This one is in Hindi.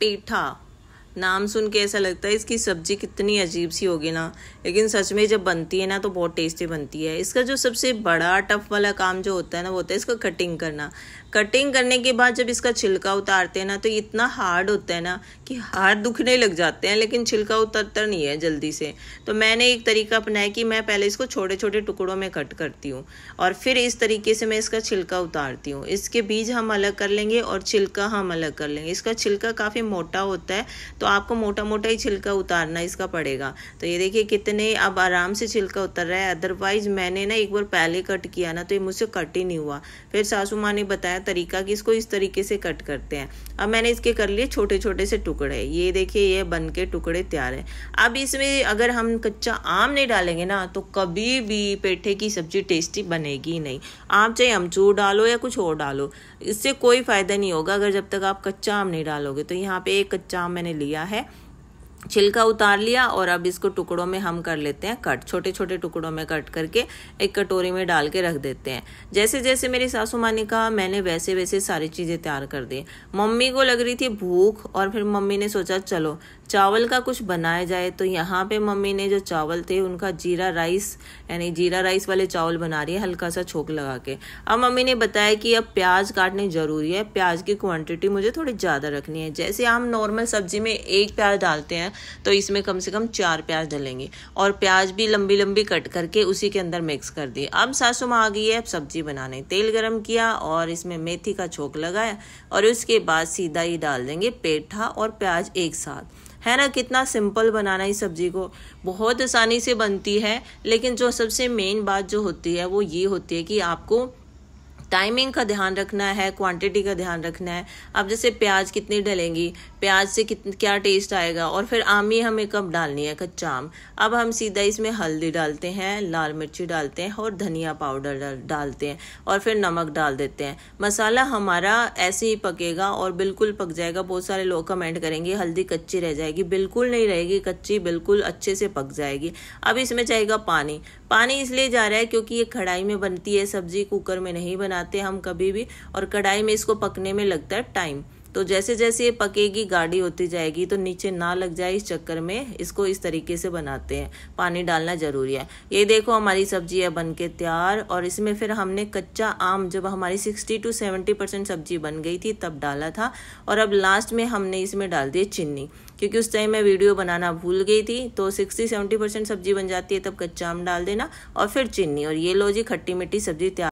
पेठा नाम सुन के ऐसा लगता है इसकी सब्ज़ी कितनी अजीब सी होगी ना लेकिन सच में जब बनती है ना तो बहुत टेस्टी बनती है इसका जो सबसे बड़ा टफ वाला काम जो होता है ना वो होता है इसका कटिंग करना कटिंग करने के बाद जब इसका छिलका उतारते हैं ना तो इतना हार्ड होता है ना कि हाथ दुखने लग जाते हैं लेकिन छिलका उतरता नहीं है जल्दी से तो मैंने एक तरीका अपनाया कि मैं पहले इसको छोटे छोटे टुकड़ों में कट करती हूँ और फिर इस तरीके से मैं इसका छिलका उतारती हूँ इसके बीज हम अलग कर लेंगे और छिलका हम अलग कर लेंगे इसका छिलका काफ़ी मोटा होता है तो आपको मोटा मोटा ही छिलका उतारना इसका पड़ेगा तो ये देखिए कितने अब आराम से छिलका उतर रहा है अदरवाइज मैंने ना एक बार पहले कट किया ना तो ये मुझसे कट ही नहीं हुआ फिर सासू माँ ने बताया तरीका कि इसको इस तरीके से कट करते हैं अब मैंने इसके कर लिए छोटे छोटे से टुकड़े ये देखिए ये बन के टुकड़े तैयार है अब इसमें अगर हम कच्चा आम नहीं डालेंगे ना तो कभी भी पेठे की सब्जी टेस्टी बनेगी ही नहीं आप चाहे अमचूर डालो या कुछ और डालो इससे कोई फ़ायदा नहीं होगा अगर जब तक आप कच्चा आम नहीं डालोगे तो यहाँ पे एक कच्चा आम मैंने लिया लिया है छिलका उतार लिया और अब इसको टुकड़ों में हम कर लेते हैं कट छोटे छोटे टुकड़ों में कट करके एक कटोरी में डाल के रख देते हैं जैसे जैसे मेरी सासू माँ ने कहा मैंने वैसे वैसे सारी चीज़ें तैयार कर दी मम्मी को लग रही थी भूख और फिर मम्मी ने सोचा चलो चावल का कुछ बनाया जाए तो यहाँ पे मम्मी ने जो चावल थे उनका जीरा राइस यानी जीरा राइस वाले चावल बना रही है हल्का सा छोंक लगा के अब मम्मी ने बताया कि अब प्याज काटने ज़रूरी है प्याज की क्वांटिटी मुझे थोड़ी ज़्यादा रखनी है जैसे हम नॉर्मल सब्जी में एक प्याज डालते हैं तो इसमें कम से कम चार प्याज डलेंगे और प्याज भी लंबी लंबी कट करके उसी के अंदर मिक्स कर दिए अब सासू माँ आ गई है अब सब्जी बनाने तेल गरम किया और इसमें मेथी का छोंक लगाया और उसके बाद सीधा ही डाल देंगे पेठा और प्याज एक साथ है ना कितना सिंपल बनाना है सब्जी को बहुत आसानी से बनती है लेकिन जो सबसे मेन बात जो होती है वो ये होती है कि आपको टाइमिंग का ध्यान रखना है क्वांटिटी का ध्यान रखना है अब जैसे प्याज कितनी डलेंगी प्याज से कितन क्या टेस्ट आएगा और फिर आम ही हमें कब डालनी है कच्चा आम अब हम सीधा इसमें हल्दी डालते हैं लाल मिर्ची डालते हैं और धनिया पाउडर डालते हैं और फिर नमक डाल देते हैं मसाला हमारा ऐसे ही पकेगा और बिल्कुल पक जाएगा बहुत सारे लोग कमेंट करेंगे हल्दी कच्ची रह जाएगी बिल्कुल नहीं रहेगी कच्ची बिल्कुल अच्छे से पक जाएगी अब इसमें चाहेगा पानी पानी इसलिए जा रहा है क्योंकि ये कढ़ाई में बनती है सब्जी कुकर में नहीं बना बनाते हम कभी भी और कढ़ाई में इसको पकने में लगता है टाइम तो जैसे जैसे ये पकेगी गाढ़ी होती जाएगी तो नीचे ना लग जाए इस चक्कर में इसको इस तरीके से बनाते हैं पानी डालना ज़रूरी है ये देखो हमारी सब्जी है बनके तैयार और इसमें फिर हमने कच्चा आम जब हमारी 60 टू 70 परसेंट सब्जी बन गई थी तब डाला था और अब लास्ट में हमने इसमें डाल दिए चीनी क्योंकि उस टाइम मैं वीडियो बनाना भूल गई थी तो सिक्सटी सेवेंटी परसेंट सब्जी बन जाती है तब कच्चा आम डाल देना और फिर चीनी और ये लो जी खट्टी मिट्टी सब्जी तैयार